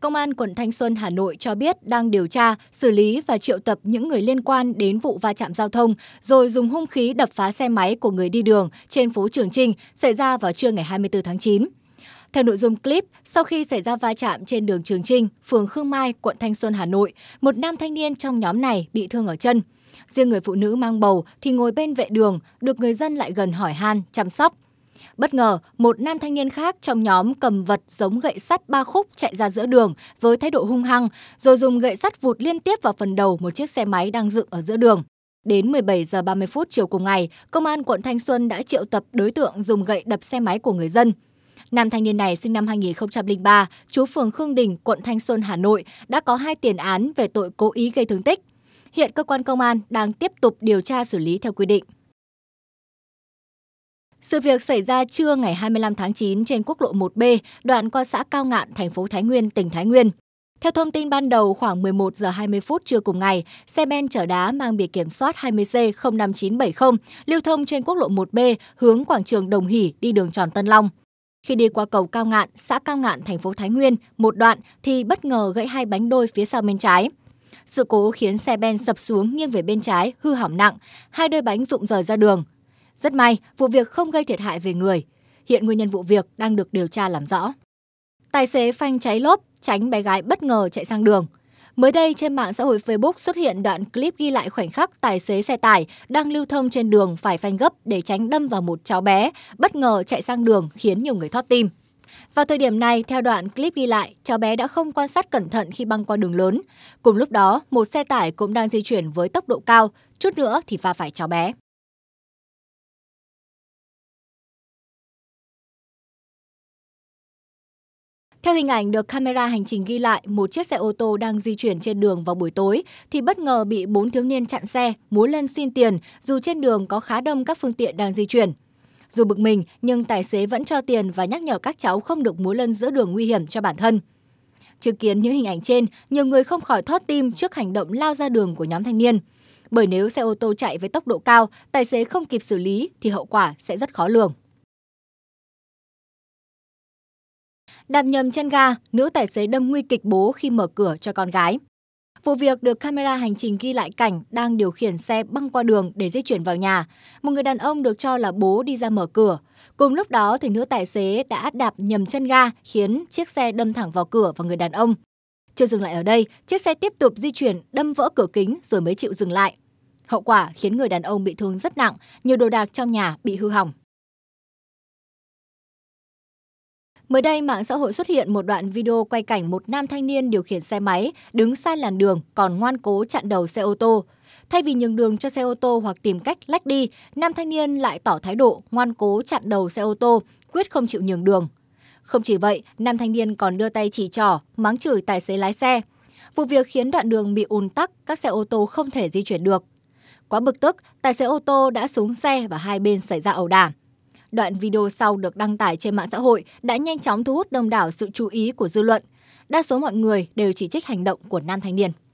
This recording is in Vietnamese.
Công an quận Thanh Xuân, Hà Nội cho biết đang điều tra, xử lý và triệu tập những người liên quan đến vụ va chạm giao thông, rồi dùng hung khí đập phá xe máy của người đi đường trên phố Trường Trinh xảy ra vào trưa ngày 24 tháng 9. Theo nội dung clip, sau khi xảy ra va chạm trên đường Trường Trinh, phường Khương Mai, quận Thanh Xuân, Hà Nội, một nam thanh niên trong nhóm này bị thương ở chân. Riêng người phụ nữ mang bầu thì ngồi bên vệ đường, được người dân lại gần hỏi han, chăm sóc. Bất ngờ, một nam thanh niên khác trong nhóm cầm vật giống gậy sắt ba khúc chạy ra giữa đường với thái độ hung hăng, rồi dùng gậy sắt vụt liên tiếp vào phần đầu một chiếc xe máy đang dựng ở giữa đường. Đến 17 giờ 30 phút chiều cùng ngày, công an quận Thanh Xuân đã triệu tập đối tượng dùng gậy đập xe máy của người dân. Nam thanh niên này sinh năm 2003, chú phường Khương Đình, quận Thanh Xuân, Hà Nội, đã có hai tiền án về tội cố ý gây thương tích. Hiện cơ quan công an đang tiếp tục điều tra xử lý theo quy định. Sự việc xảy ra trưa ngày 25 tháng 9 trên quốc lộ 1B, đoạn qua xã Cao Ngạn, thành phố Thái Nguyên, tỉnh Thái Nguyên. Theo thông tin ban đầu, khoảng 11 giờ 20 phút trưa cùng ngày, xe ben chở đá mang biển kiểm soát 20C 05970 lưu thông trên quốc lộ 1B hướng quảng trường Đồng Hỷ đi đường tròn Tân Long. Khi đi qua cầu Cao Ngạn, xã Cao Ngạn, thành phố Thái Nguyên, một đoạn thì bất ngờ gãy hai bánh đôi phía sau bên trái. Sự cố khiến xe ben sập xuống nghiêng về bên trái, hư hỏng nặng, hai đôi bánh rụng rời ra đường, rất may, vụ việc không gây thiệt hại về người. Hiện nguyên nhân vụ việc đang được điều tra làm rõ. Tài xế phanh cháy lốp, tránh bé gái bất ngờ chạy sang đường. Mới đây, trên mạng xã hội Facebook xuất hiện đoạn clip ghi lại khoảnh khắc tài xế xe tải đang lưu thông trên đường phải phanh gấp để tránh đâm vào một cháu bé, bất ngờ chạy sang đường khiến nhiều người thoát tim. Vào thời điểm này, theo đoạn clip ghi lại, cháu bé đã không quan sát cẩn thận khi băng qua đường lớn. Cùng lúc đó, một xe tải cũng đang di chuyển với tốc độ cao, chút nữa thì va phải cháu bé. Theo hình ảnh được camera hành trình ghi lại, một chiếc xe ô tô đang di chuyển trên đường vào buổi tối thì bất ngờ bị bốn thiếu niên chặn xe, muốn lên xin tiền dù trên đường có khá đông các phương tiện đang di chuyển. Dù bực mình nhưng tài xế vẫn cho tiền và nhắc nhở các cháu không được múa lân giữa đường nguy hiểm cho bản thân. Chứng kiến những hình ảnh trên, nhiều người không khỏi thót tim trước hành động lao ra đường của nhóm thanh niên. Bởi nếu xe ô tô chạy với tốc độ cao, tài xế không kịp xử lý thì hậu quả sẽ rất khó lường. Đạp nhầm chân ga, nữ tài xế đâm nguy kịch bố khi mở cửa cho con gái. Vụ việc được camera hành trình ghi lại cảnh đang điều khiển xe băng qua đường để di chuyển vào nhà. Một người đàn ông được cho là bố đi ra mở cửa. Cùng lúc đó thì nữ tài xế đã đạp nhầm chân ga khiến chiếc xe đâm thẳng vào cửa và người đàn ông. Chưa dừng lại ở đây, chiếc xe tiếp tục di chuyển đâm vỡ cửa kính rồi mới chịu dừng lại. Hậu quả khiến người đàn ông bị thương rất nặng, nhiều đồ đạc trong nhà bị hư hỏng. Mới đây, mạng xã hội xuất hiện một đoạn video quay cảnh một nam thanh niên điều khiển xe máy đứng sai làn đường còn ngoan cố chặn đầu xe ô tô. Thay vì nhường đường cho xe ô tô hoặc tìm cách lách đi, nam thanh niên lại tỏ thái độ ngoan cố chặn đầu xe ô tô, quyết không chịu nhường đường. Không chỉ vậy, nam thanh niên còn đưa tay chỉ trỏ, mắng chửi tài xế lái xe. Vụ việc khiến đoạn đường bị ùn tắc, các xe ô tô không thể di chuyển được. Quá bực tức, tài xế ô tô đã xuống xe và hai bên xảy ra ẩu đả. Đoạn video sau được đăng tải trên mạng xã hội đã nhanh chóng thu hút đông đảo sự chú ý của dư luận. Đa số mọi người đều chỉ trích hành động của nam thanh niên.